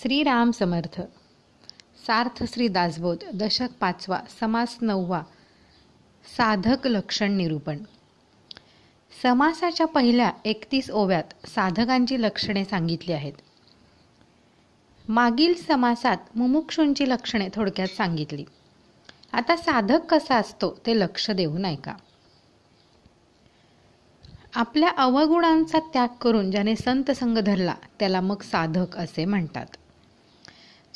श्रीराम समर्थ सार्थ श्री दासबोध दशक पाचवा समास नववा साधक लक्षण निरूपण समासाच्या पहिल्या एकतीस ओव्यात साधकांची लक्षणे सांगितली आहेत मागील समासात मुमुक्षूंची लक्षणे थोडक्यात सांगितली आता साधक कसा असतो ते लक्ष देऊन का आपल्या अवगुणांचा त्याग करून ज्याने संत संघ धरला त्याला मग साधक असे म्हणतात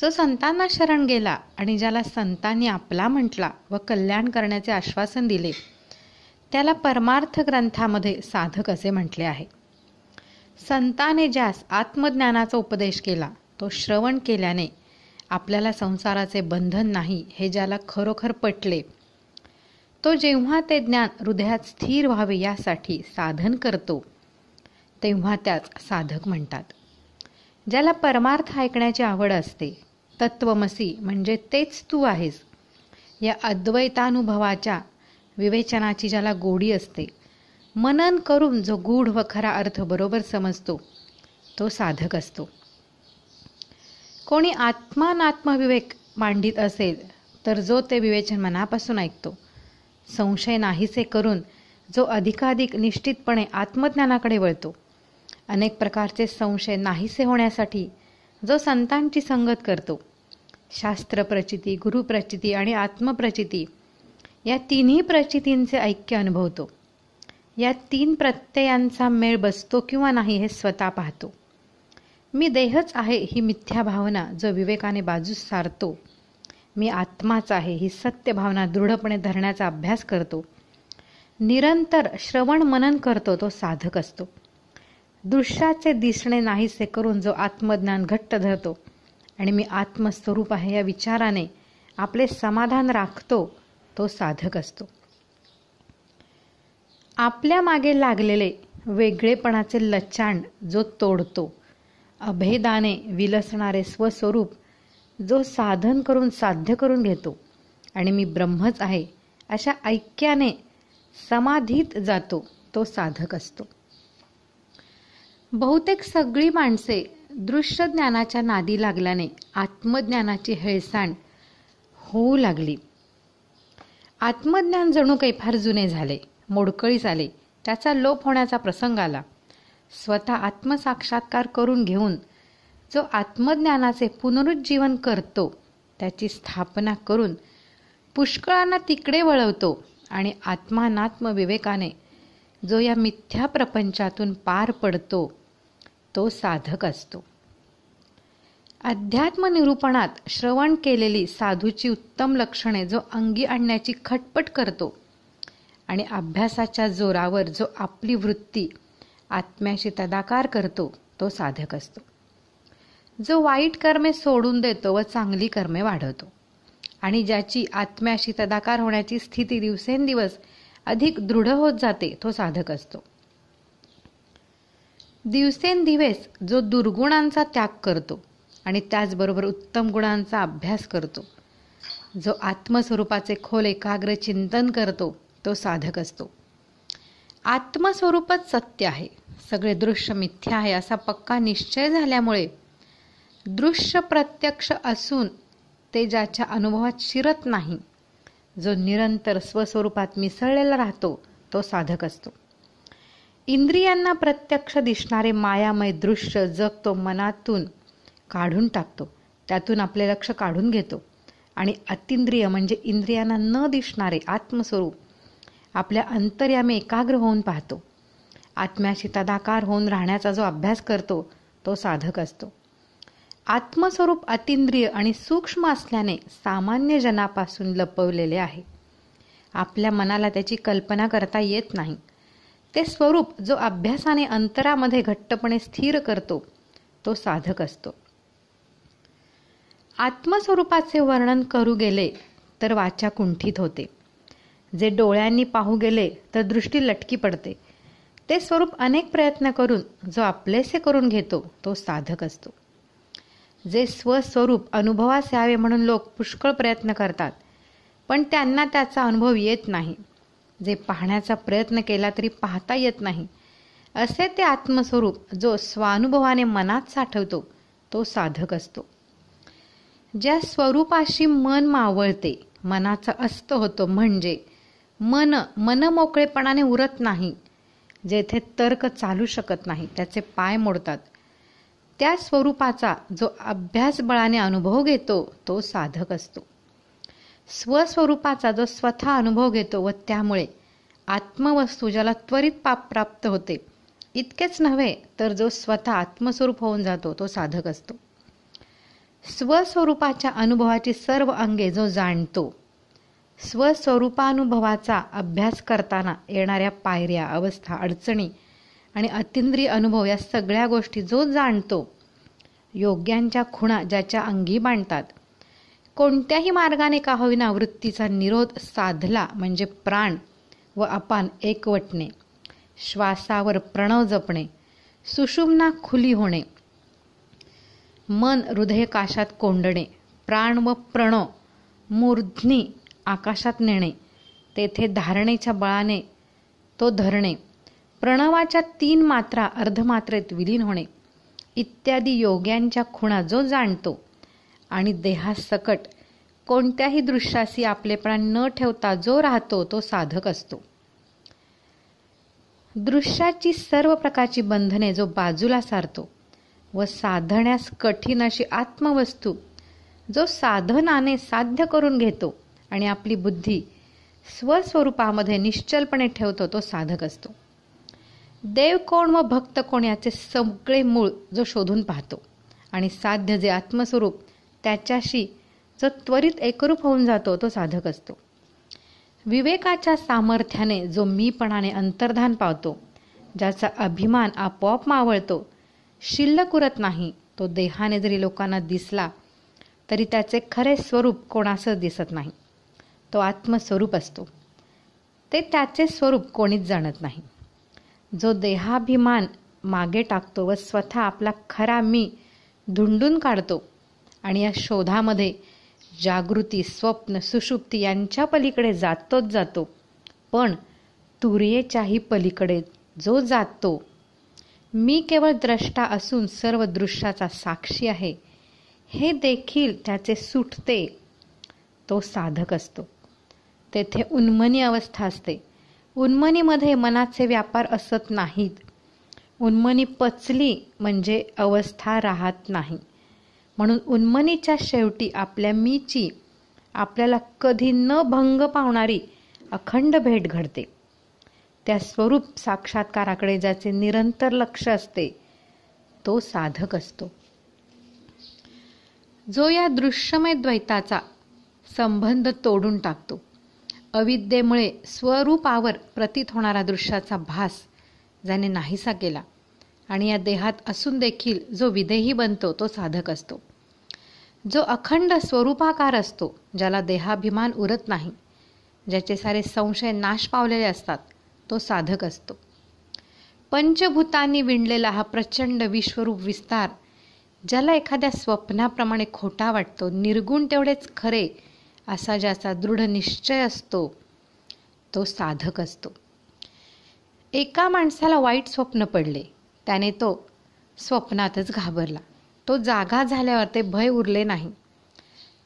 जो संतांना शरण गेला आणि ज्याला संतांनी आपला म्हटला व कल्याण करण्याचे आश्वासन दिले त्याला परमार्थ ग्रंथामध्ये साधक असे म्हटले आहे संताने ज्यास आत्मज्ञानाचा उपदेश केला तो श्रवण केल्याने आपल्याला संसाराचे बंधन नाही हे ज्याला खरोखर पटले तो जेव्हा ते ज्ञान हृदयात स्थिर व्हावे यासाठी साधन करतो तेव्हा त्याच साधक म्हणतात ज्याला परमार्थ ऐकण्याची आवड असते तत्वमसी म्हणजे तेच तू आहेस या अद्वैतानुभवाच्या विवेचनाची ज्याला गोडी असते मनन करून जो गूढ व खरा अर्थ बरोबर समजतो तो साधक असतो कोणी आत्मानात्मविवेक मांडित असेल तर जो ते विवेचन मनापासून ऐकतो संशय नाहीसे करून जो अधिकाधिक निश्चितपणे आत्मज्ञानाकडे वळतो अनेक प्रकारचे संशय नाहीसे होण्यासाठी जो संतांची संगत करतो शास्त्रप्रचिती गुरुप्रचिती आणि आत्मप्रचिती या तिन्ही प्रचितींचे ऐक्य अनुभवतो या तीन प्रत्ययांचा मेळ बसतो किंवा नाही हे स्वतः पाहतो मी देहच आहे ही मिथ्या भावना जो विवेकाने बाजूस सारतो मी आत्माच आहे ही सत्य भावना दृढपणे धरण्याचा अभ्यास करतो निरंतर श्रवण मनन करतो तो साधक असतो दृश्याचे दिसणे नाहीसे करून जो आत्मज्ञान घट्ट धरतो आणि मी आत्मस्वरूप आहे या विचाराने आपले समाधान राखतो तो साधक असतो आपल्या मागे लागलेले वेगळेपणाचे लचांड जो तोडतो अभेदाने विलसणारे स्वस्वरूप जो साधन करून साध्य करून घेतो आणि मी ब्रह्मच आहे अशा ऐक्याने समाधीत जातो तो साधक असतो बहुतेक सगळी माणसे दृश्य ज्ञानाच्या नादी लागल्याने आत्मज्ञानाची हेळसांड होऊ लागली आत्मज्ञान जणू काही फार जुने झाले मोडकळीस आले त्याचा लोप होण्याचा प्रसंग आला स्वतः आत्मसाक्षात्कार करून घेऊन जो आत्मज्ञानाचे पुनरुज्जीवन करतो त्याची स्थापना करून पुष्कळांना तिकडे वळवतो आणि आत्मानात्मविवेकाने विवेकाने जो या मिथ्या प्रपंचातून पार पडतो तो साधक असतो अध्यात्म निरूपणात श्रवण केलेली साधूची उत्तम लक्षणे जो अंगी आणण्याची खटपट करतो आणि अभ्यासाच्या जोरावर जो आपली वृत्ती आत्म्याशी तदाकार करतो तो साधक असतो जो वाईट कर्मे सोडून देतो व चांगली कर्मे वाढवतो आणि ज्याची आत्म्याशी तदाकार होण्याची स्थिती दिवसेंदिवस अधिक दृढ होत जाते तो साधक असतो दिवसेंदिवस जो दुर्गुणांचा त्याग करतो आणि त्याचबरोबर उत्तम गुणांचा अभ्यास करतो जो आत्मस्वरूपाचे खोल एकाग्र चिंतन करतो तो साधक असतो आत्मस्वरूपच सत्य आहे सगळे दृश्य मिथ्या आहे असा पक्का निश्चय झाल्यामुळे दृश्य प्रत्यक्ष असून ते ज्याच्या अनुभवात शिरत नाही जो निरंतर स्वस्वरूपात मिसळलेला राहतो तो साधक असतो इंद्रियांना प्रत्यक्ष दिसणारे मायामय दृश्य जग तो मनातून काढून टाकतो त्यातून आपले लक्ष काढून घेतो आणि अतिंद्रिय म्हणजे इंद्रियांना न दिसणारे आत्मस्वरूप आपल्या अंतर्यामी एकाग्र होऊन पाहतो आत्म्याशी तदाकार होऊन राहण्याचा जो अभ्यास करतो तो साधक असतो आत्मस्वरूप अतिंद्रिय आणि सूक्ष्म असल्याने सामान्य जनापासून लपवलेले आहे आपल्या मनाला त्याची कल्पना करता येत नाही ते स्वरूप जो अभ्यासाने अंतरामध्ये घट्टपणे स्थिर करतो तो साधक असतो आत्मस्वरूपाचे वर्णन करू गेले तर वाचा कुंठित होते जे डोळ्यांनी पाहू गेले तर दृष्टी लटकी पडते ते स्वरूप अनेक प्रयत्न करून जो आपलेसे करून घेतो तो साधक असतो जे स्वस्वरूप अनुभवास यावे म्हणून लोक पुष्कळ प्रयत्न करतात पण त्यांना त्याचा अनुभव येत नाही जे पाहण्याचा प्रयत्न केला तरी पाहता येत नाही असे ते आत्मस्वरूप जो स्वानुभवाने मनात साठवतो तो साधक असतो ज्या स्वरूपाशी मन मावळते मनाचा अस्त होतो म्हणजे मन मन मोकळेपणाने उरत नाही जेथे तर्क चालू शकत नाही त्याचे पाय मोडतात त्या स्वरूपाचा जो अभ्यासबळाने अनुभव घेतो तो साधक असतो स्वस्वरूपाचा जो स्वतः अनुभव घेतो व त्यामुळे आत्मवस्तू ज्याला त्वरित पाप प्राप्त होते इतकेच नव्हे तर जो स्वतः आत्मस्वरूप होऊन जातो तो साधक असतो स्वस्वरूपाच्या अनुभवाची सर्व अंगे जो जाणतो स्वस्वरूपानुभवाचा अभ्यास करताना येणाऱ्या पायऱ्या अवस्था अडचणी आणि अतिंद्रिय अनुभव या सगळ्या गोष्टी जो जाणतो योग्यांच्या खुणा ज्याच्या अंगी बांधतात कोणत्याही मार्गाने का होईना वृत्तीचा निरोध साधला म्हणजे प्राण व अपान एकवटणे श्वासावर प्रणव जपणे सुषुम्ना खुली होणे मन हृदय कोंडणे प्राण व प्रणव मूर्ध्नी आकाशात नेणे तेथे धारणेच्या बळाने तो धरणे प्रणवाच्या तीन मात्रा अर्धमात्रेत विलीन होणे इत्यादी योग्यांच्या खुणा जो जाणतो आणि देहासकट कोणत्याही दृश्याशी आपलेपणा न ठेवता जो राहतो तो साधक असतो दृश्याची सर्व प्रकारची बंधने जो बाजूला सारतो व साधण्यास कठीण अशी आत्मवस्तू जो साधनाने साध्य करून घेतो आणि आपली बुद्धी स्वस्वरूपामध्ये निश्चलपणे ठेवतो तो साधक असतो देव कोण व भक्त कोण याचे सगळे मूळ जो शोधून पाहतो आणि साध्य जे आत्मस्वरूप त्याच्याशी जो त्वरित एकरूप होऊन जातो तो साधक असतो विवेकाच्या सामर्थ्याने जो मीपणाने अंतर्धान पावतो ज्याचा अभिमान आपोआप मावळतो शिल्लक उरत नाही तो देहाने जरी लोकांना दिसला तरी त्याचे खरे स्वरूप कोणासच दिसत नाही तो आत्मस्वरूप असतो ते त्याचे स्वरूप कोणीच जाणत नाही जो देहाभिमान मागे टाकतो व स्वतः आपला खरा मी धुंडून काढतो आणि या शोधामध्ये जागृती स्वप्न सुषुप्ती यांच्या पलीकडे जातोच जातो पण तुरेच्याही पलीकडे जो जातो मी केवळ द्रष्टा असून सर्व दृश्याचा साक्षी आहे हे देखील त्याचे सुटते तो साधक असतो तेथे उन्मनी अवस्था असते उन्मनीमध्ये मनाचे व्यापार असत नाहीत उन्मनी पचली म्हणजे अवस्था राहत नाही म्हणून उन्मनीच्या शेवटी आपल्या मीची आपल्याला कधी न भंग पावणारी अखंड भेट घडते त्या स्वरूप साक्षात्काराकडे ज्याचे निरंतर लक्ष असते तो साधक असतो जो या दृश्यमय द्वैताचा संबंध तोडून टाकतो अविद्येमुळे स्वरूपावर प्रतीत होणारा दृश्याचा भास ज्याने नाहीसा केला आणि या देहात असून देखील जो विदेही बनतो तो साधक असतो जो अखंड स्वरूपाकार असतो ज्याला देहाभिमान उरत नाही ज्याचे सारे संशय नाश पावलेले असतात तो साधक असतो पंचभूतांनी विणलेला हा प्रचंड विश्वरूप विस्तार ज्याला एखाद्या स्वप्नाप्रमाणे खोटा वाटतो निर्गुण तेवढेच खरे असा ज्याचा दृढ निश्चय असतो तो साधक असतो एका माणसाला वाईट स्वप्न पडले त्याने तो स्वप्नातच घाबरला तो जागा झाल्यावर ते भय उरले नाही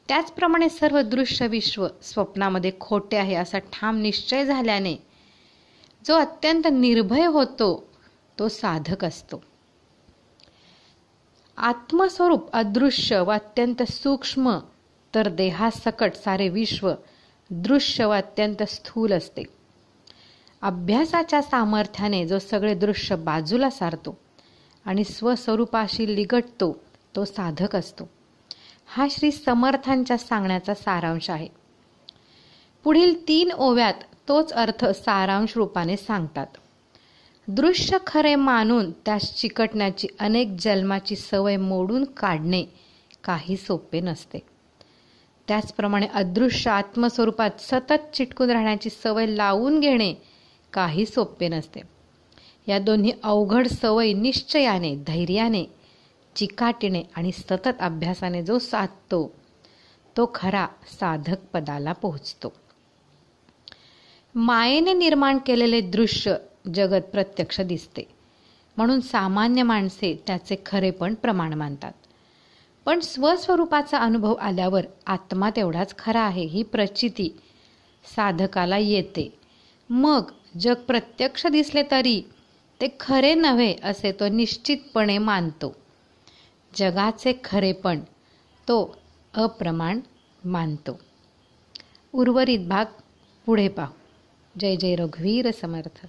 त्याचप्रमाणे सर्व दृश्य विश्व स्वप्नामध्ये खोटे आहे असा ठाम निश्चय झाल्याने जो अत्यंत निर्भय होतो तो साधक असतो आत्मस्वरूप अदृश्य व अत्यंत सूक्ष्म तर देहासकट सारे विश्व दृश्य व अत्यंत स्थूल असते अभ्यासाच्या सामर्थ्याने जो सगळे दृश्य बाजूला सारतो आणि स्वस्वरूपाशी लिगटतो तो साधक असतो हा श्री समर्थांच्या सांगण्याचा सारांश आहे पुढील तीन ओव्यात तोच अर्थ सारांश रूपाने सांगतात दृश्य खरे मानून त्यास चिकटण्याची अनेक जन्माची सवय मोडून काढणे काही सोपे नसते त्याचप्रमाणे अदृश्य आत्मस्वरूपात सतत चिटकून राहण्याची सवय लावून घेणे काही सोपे नसते या दोन्ही अवघड सवय निश्चयाने धैर्याने चिकाटीने आणि सतत अभ्यासाने जो साधतो तो खरा साधक पदाला पोहोचतो मायेने निर्माण केलेले दृश्य जगत प्रत्यक्ष दिसते म्हणून सामान्य माणसे त्याचे खरेपण प्रमाण मानतात पण स्वस्वरूपाचा अनुभव आल्यावर आत्मा तेवढाच खरा आहे ही प्रचिती साधकाला येते मग जग प्रत्यक्ष दिसले तरी ते खरे नव्हे असे तो निश्चितपणे मानतो जगाचे खरेपण तो अप्रमाण मानतो उर्वरित भाग पुढे पाहू जय जय रघुवीर समर्थ